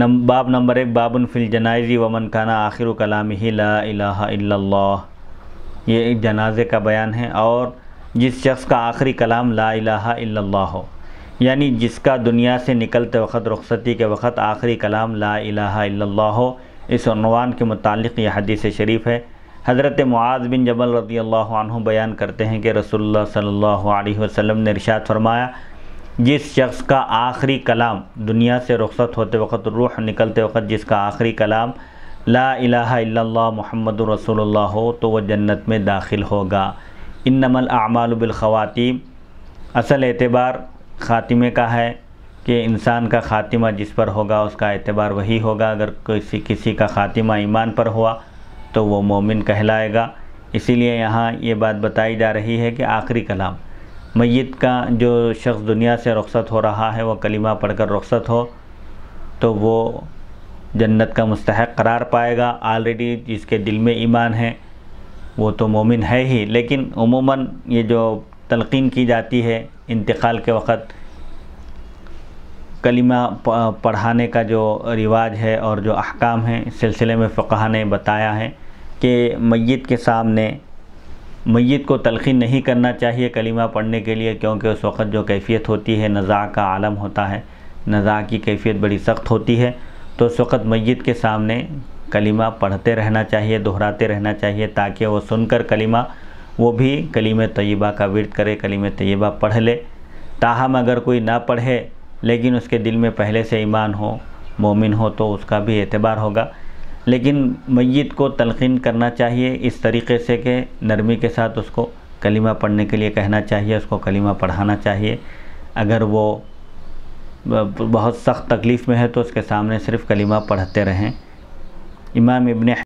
नम, बाब नंबर एक बाबन फिल जनाजी वमन खाना आखिर कलाम ही ला इला ये जनाजे का बयान है और जिस शख्स का आखिरी कलाम ला इला हो यानी जिसका दुनिया से निकलते वक्त रुखसती के वक्त आखिरी कलाम ला इला हो इस अनवान के मुतक़ यह हदीस शरीफ है हज़रत मुआज़ बिन जबल रदी अल्लाह बयान करते हैं कि रसोल्ला सल्ला वसम ने इरशाद फरमाया जिस शख्स का आखिरी कलाम दुनिया से रुखसत होते वक्त रूह निकलते वक्त जिसका आखिरी कलाम ला इलाहा मोहम्मद रसोल्ला हो तो वह जन्नत में दाखिल होगा इन नमल आमाल असल एतबार खातिमे का है कि इंसान का ख़ातिमा जिस पर होगा उसका एतबार वही होगा अगर किसी किसी का ख़ातिमा ईमान पर हुआ तो वो मोमिन कहलाएगा इसीलिए यहाँ ये बात बताई जा रही है कि आखिरी कलाम मैत का जो शख्स दुनिया से रख्सत हो रहा है वह कलिमा पढ़कर रख्सत हो तो वो जन्नत का मस्तक करार पाएगा ऑलरेडी जिसके दिल में ईमान है वो तो मोमिन है ही लेकिन उमूा ये जो तलकिन की जाती है इंतकाल के वक़्त कलीमा पढ़ाने का जो रिवाज है और जो अहकाम है सिलसिले में फ़क़ा ने बताया है कि मैत के सामने मैत को तलखी नहीं करना चाहिए कलीमा पढ़ने के लिए क्योंकि उस वक़्त जो कैफियत होती है नज़ा का आलम होता है नज़ा की कैफियत बड़ी सख्त होती है तो उस वक़्त मैत के सामने कलीमा पढ़ते रहना चाहिए दोहराते रहना चाहिए ताकि वो सुनकर कलीमा वो भी कलीम तय्यबा का विरत करे कलीम तयबा पढ़ ले ताहम अगर कोई ना पढ़े लेकिन उसके दिल में पहले से ईमान हो मोमिन हो तो उसका भी एतबार होगा लेकिन मैत को तलखीन करना चाहिए इस तरीके से कि नरमी के साथ उसको कलीमा पढ़ने के लिए कहना चाहिए उसको कलीमा पढ़ाना चाहिए अगर वो बहुत सख्त तकलीफ़ में है तो उसके सामने सिर्फ कलीमा पढ़ते रहें इमाम इबन